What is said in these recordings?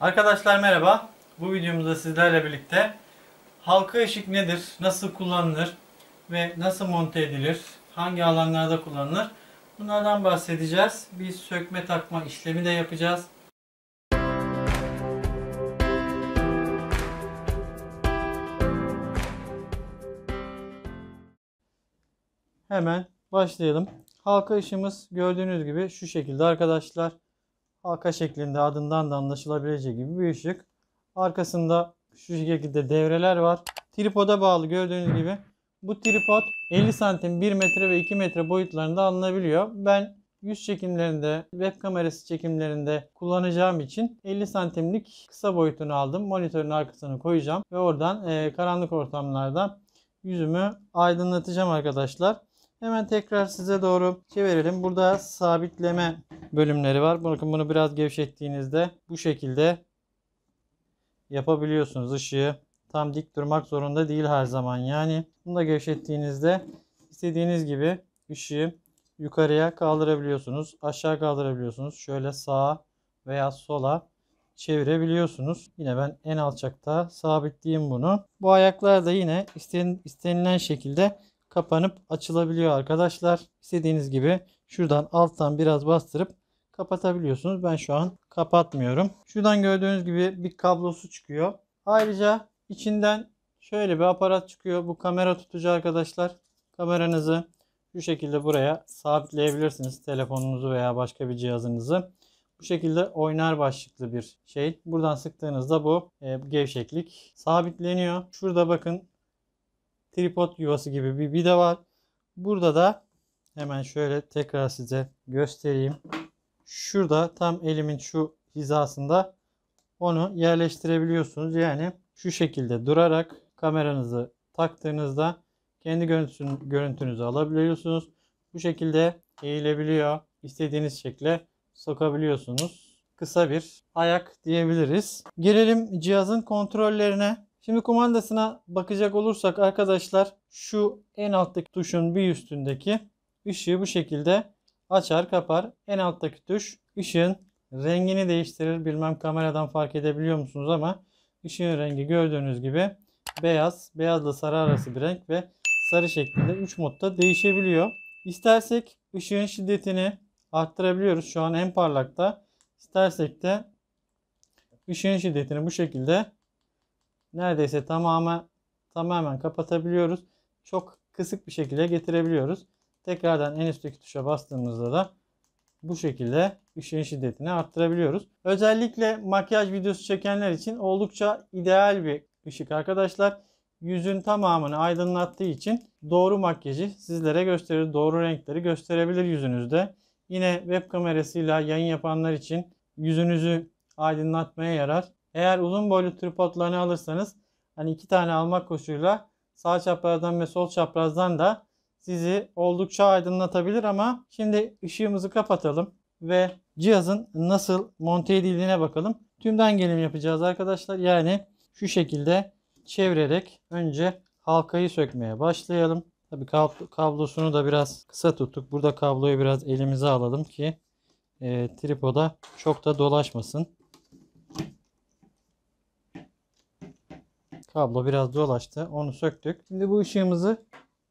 Arkadaşlar merhaba. Bu videomuzda sizlerle birlikte halka ışık nedir, nasıl kullanılır ve nasıl monte edilir, hangi alanlarda kullanılır bunlardan bahsedeceğiz. Bir sökme takma işlemi de yapacağız. Hemen başlayalım. Halka ışığımız gördüğünüz gibi şu şekilde arkadaşlar halka şeklinde adından da anlaşılabileceği gibi bir ışık. Arkasında şu şekilde devreler var. Tripoda bağlı gördüğünüz gibi. Bu tripod 50 santim, 1 metre ve 2 metre boyutlarında alınabiliyor. Ben yüz çekimlerinde, web kamerası çekimlerinde kullanacağım için 50 santimlik kısa boyutunu aldım. Monitörün arkasına koyacağım ve oradan e, karanlık ortamlarda yüzümü aydınlatacağım arkadaşlar. Hemen tekrar size doğru çevirelim. Burada sabitleme bölümleri var. Bakın bunu biraz gevşettiğinizde bu şekilde yapabiliyorsunuz. ışığı. tam dik durmak zorunda değil her zaman. Yani bunu da gevşettiğinizde istediğiniz gibi ışığı yukarıya kaldırabiliyorsunuz. Aşağı kaldırabiliyorsunuz. Şöyle sağa veya sola çevirebiliyorsunuz. Yine ben en alçakta sabitleyeyim bunu. Bu ayaklar da yine istenilen şekilde kapanıp açılabiliyor arkadaşlar. İstediğiniz gibi şuradan alttan biraz bastırıp kapatabiliyorsunuz. Ben şu an kapatmıyorum. Şuradan gördüğünüz gibi bir kablosu çıkıyor. Ayrıca içinden şöyle bir aparat çıkıyor. Bu kamera tutucu arkadaşlar. Kameranızı şu şekilde buraya sabitleyebilirsiniz. Telefonunuzu veya başka bir cihazınızı. Bu şekilde oynar başlıklı bir şey. Buradan sıktığınızda bu e, gevşeklik sabitleniyor. Şurada bakın tripod yuvası gibi bir vida var. Burada da hemen şöyle tekrar size göstereyim. Şurada tam elimin şu hizasında onu yerleştirebiliyorsunuz. Yani şu şekilde durarak kameranızı taktığınızda kendi görüntünüzü alabiliyorsunuz. Bu şekilde eğilebiliyor. İstediğiniz şekle sokabiliyorsunuz. Kısa bir ayak diyebiliriz. Girelim cihazın kontrollerine. Şimdi kumandasına bakacak olursak arkadaşlar şu en alttaki tuşun bir üstündeki ışığı bu şekilde açar kapar. En alttaki tuş ışığın rengini değiştirir. Bilmem kameradan fark edebiliyor musunuz ama ışığın rengi gördüğünüz gibi beyaz, beyazla sarı arası bir renk ve sarı şeklinde 3 modda değişebiliyor. İstersek ışığın şiddetini arttırabiliyoruz. Şu an en parlakta. İstersek de ışığın şiddetini bu şekilde neredeyse tamamen tamamen kapatabiliyoruz. Çok kısık bir şekilde getirebiliyoruz. Tekrardan en üstteki tuşa bastığımızda da bu şekilde ışığın şiddetini arttırabiliyoruz. Özellikle makyaj videosu çekenler için oldukça ideal bir ışık arkadaşlar. Yüzün tamamını aydınlattığı için doğru makyajı sizlere gösterir. Doğru renkleri gösterebilir yüzünüzde. Yine web kamerasıyla yayın yapanlar için yüzünüzü aydınlatmaya yarar. Eğer uzun boylu tripodlarını alırsanız hani iki tane almak koşuluyla sağ çaprazdan ve sol çaprazdan da sizi oldukça aydınlatabilir ama şimdi ışığımızı kapatalım ve cihazın nasıl monte edildiğine bakalım. Tümden gelim yapacağız arkadaşlar. Yani şu şekilde çevirerek önce halkayı sökmeye başlayalım. Tabi kablosunu da biraz kısa tuttuk. Burada kabloyu biraz elimize alalım ki e, tripoda çok da dolaşmasın. Kablo biraz dolaştı. Onu söktük. Şimdi bu ışığımızı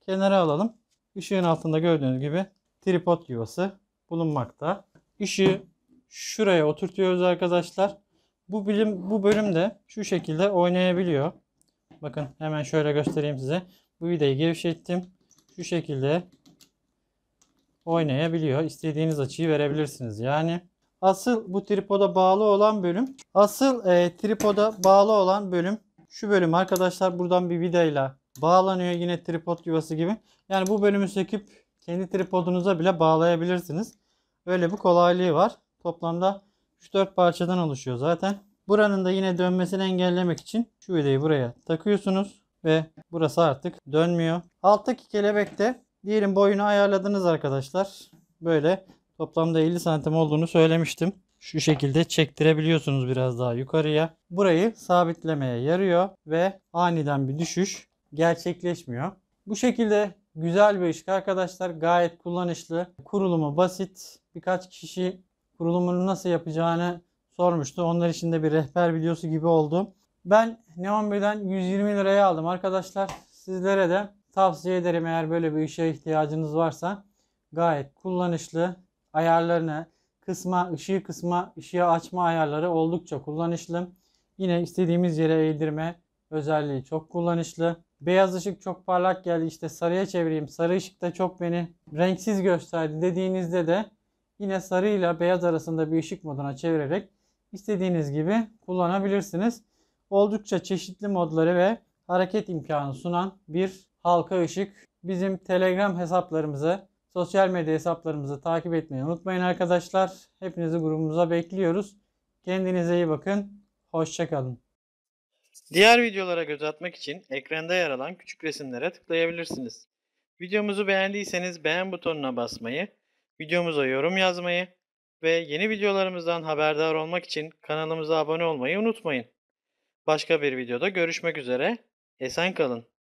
kenara alalım. Işığın altında gördüğünüz gibi tripod yuvası bulunmakta. Işığı şuraya oturtuyoruz arkadaşlar. Bu bilim bu bölümde şu şekilde oynayabiliyor. Bakın hemen şöyle göstereyim size. Bu vidayı gevşettim. Şu şekilde oynayabiliyor. İstediğiniz açıyı verebilirsiniz. Yani asıl bu tripoda bağlı olan bölüm, asıl e, tripoda bağlı olan bölüm şu bölüm arkadaşlar buradan bir vidayla bağlanıyor yine tripod yuvası gibi. Yani bu bölümü söküp kendi tripodunuza bile bağlayabilirsiniz. Öyle bir kolaylığı var. Toplamda 3-4 parçadan oluşuyor zaten. Buranın da yine dönmesini engellemek için şu vidayı buraya takıyorsunuz ve burası artık dönmüyor. Alttaki kelebekte diyelim boyunu ayarladınız arkadaşlar. Böyle toplamda 50 santim olduğunu söylemiştim şu şekilde çektirebiliyorsunuz biraz daha yukarıya. Burayı sabitlemeye yarıyor ve aniden bir düşüş gerçekleşmiyor. Bu şekilde güzel bir ışık arkadaşlar. Gayet kullanışlı. Kurulumu basit. Birkaç kişi kurulumunu nasıl yapacağını sormuştu. Onlar için de bir rehber videosu gibi oldu. Ben Neon 1'den 120 liraya aldım arkadaşlar. Sizlere de tavsiye ederim eğer böyle bir işe ihtiyacınız varsa. Gayet kullanışlı. Ayarlarını, kısma, ışığı kısma, ışığı açma ayarları oldukça kullanışlı. Yine istediğimiz yere eğdirme özelliği çok kullanışlı. Beyaz ışık çok parlak geldi işte sarıya çevireyim. Sarı ışık da çok beni renksiz gösterdi dediğinizde de yine sarı ile beyaz arasında bir ışık moduna çevirerek istediğiniz gibi kullanabilirsiniz. Oldukça çeşitli modları ve hareket imkanı sunan bir halka ışık. Bizim Telegram hesaplarımızı Sosyal medya hesaplarımızı takip etmeyi unutmayın arkadaşlar. Hepinizi grubumuza bekliyoruz. Kendinize iyi bakın. Hoşçakalın. Diğer videolara göz atmak için ekranda yer alan küçük resimlere tıklayabilirsiniz. Videomuzu beğendiyseniz beğen butonuna basmayı, videomuza yorum yazmayı ve yeni videolarımızdan haberdar olmak için kanalımıza abone olmayı unutmayın. Başka bir videoda görüşmek üzere, esen kalın.